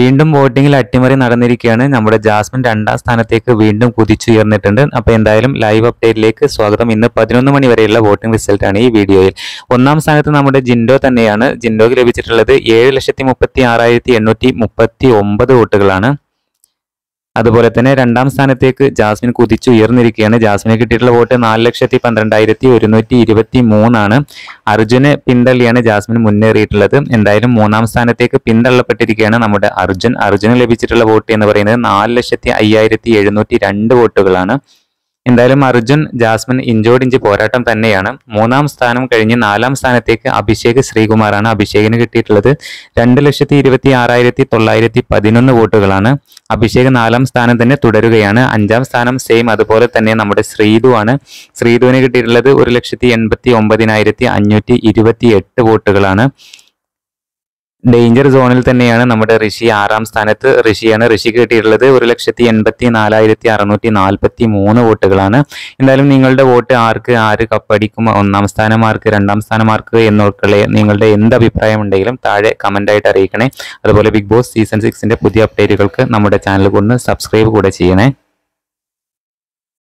വീണ്ടും വോട്ടിങ്ങിൽ അട്ടിമറി നടന്നിരിക്കുകയാണ് നമ്മുടെ ജാസ്മിൻ രണ്ടാം സ്ഥാനത്തേക്ക് വീണ്ടും കുതിച്ചുയർന്നിട്ടുണ്ട് അപ്പോൾ എന്തായാലും ലൈവ് അപ്ഡേറ്റിലേക്ക് സ്വാഗതം ഇന്ന് പതിനൊന്ന് മണി വരെയുള്ള വോട്ടിംഗ് റിസൾട്ടാണ് ഈ വീഡിയോയിൽ ഒന്നാം സ്ഥാനത്ത് നമ്മുടെ ജിൻഡോ തന്നെയാണ് ജിൻഡോയ്ക്ക് ലഭിച്ചിട്ടുള്ളത് ഏഴ് ലക്ഷത്തി മുപ്പത്തി ആറായിരത്തി എണ്ണൂറ്റി മുപ്പത്തി ഒമ്പത് വോട്ടുകളാണ് അതുപോലെ തന്നെ രണ്ടാം സ്ഥാനത്തേക്ക് ജാസ്മിൻ കുതിച്ചുയർന്നിരിക്കുകയാണ് ജാസ്മിന് കിട്ടിയിട്ടുള്ള വോട്ട് നാല് ലക്ഷത്തി പന്ത്രണ്ടായിരത്തി ഒരുന്നൂറ്റി ഇരുപത്തി മൂന്നാണ് അർജുന് പിന്തള്ളിയാണ് ജാസ്മിൻ മുന്നേറിയിട്ടുള്ളത് എന്തായാലും മൂന്നാം സ്ഥാനത്തേക്ക് പിന്തള്ളപ്പെട്ടിരിക്കുകയാണ് നമ്മുടെ അർജുൻ അർജുന് ലഭിച്ചിട്ടുള്ള വോട്ട് എന്ന് പറയുന്നത് നാല് ലക്ഷത്തി അയ്യായിരത്തി എഴുന്നൂറ്റി രണ്ട് വോട്ടുകളാണ് എന്തായാലും അർജുൻ ജാസ്മിൻ ഇഞ്ചോടിഞ്ച് പോരാട്ടം തന്നെയാണ് മൂന്നാം സ്ഥാനം കഴിഞ്ഞ് നാലാം സ്ഥാനത്തേക്ക് അഭിഷേക് ശ്രീകുമാറാണ് അഭിഷേകിന് കിട്ടിയിട്ടുള്ളത് രണ്ട് ലക്ഷത്തി ഇരുപത്തി ആറായിരത്തി തൊള്ളായിരത്തി പതിനൊന്ന് വോട്ടുകളാണ് അഭിഷേക് നാലാം സ്ഥാനം തന്നെ തുടരുകയാണ് അഞ്ചാം സ്ഥാനം സെയിം അതുപോലെ തന്നെ നമ്മുടെ ശ്രീതു ആണ് ശ്രീതുവിന് കിട്ടിയിട്ടുള്ളത് ഒരു ലക്ഷത്തി എൺപത്തി ഒമ്പതിനായിരത്തി അഞ്ഞൂറ്റി ഇരുപത്തി എട്ട് വോട്ടുകളാണ് ഡേഞ്ചർ സോണിൽ തന്നെയാണ് നമ്മുടെ ഋഷി ആറാം സ്ഥാനത്ത് ഋഷിയാണ് ഋഷി കിട്ടിയിട്ടുള്ളത് ഒരു ലക്ഷത്തി എൺപത്തി നാലായിരത്തി അറുന്നൂറ്റി നാൽപ്പത്തി മൂന്ന് വോട്ടുകളാണ് എന്തായാലും നിങ്ങളുടെ വോട്ട് ആർക്ക് ആര് കപ്പടിക്കും ഒന്നാം സ്ഥാനമാർക്ക് രണ്ടാം സ്ഥാനമാർക്ക് എന്നോർക്കളെ നിങ്ങളുടെ എന്ത് അഭിപ്രായം ഉണ്ടെങ്കിലും താഴെ കമൻ്റായിട്ട് അറിയിക്കണേ അതുപോലെ ബിഗ് ബോസ് സീസൺ സിക്സിൻ്റെ പുതിയ അപ്ഡേറ്റുകൾക്ക് നമ്മുടെ ചാനൽ കൊണ്ട് സബ്സ്ക്രൈബ് കൂടെ ചെയ്യണേ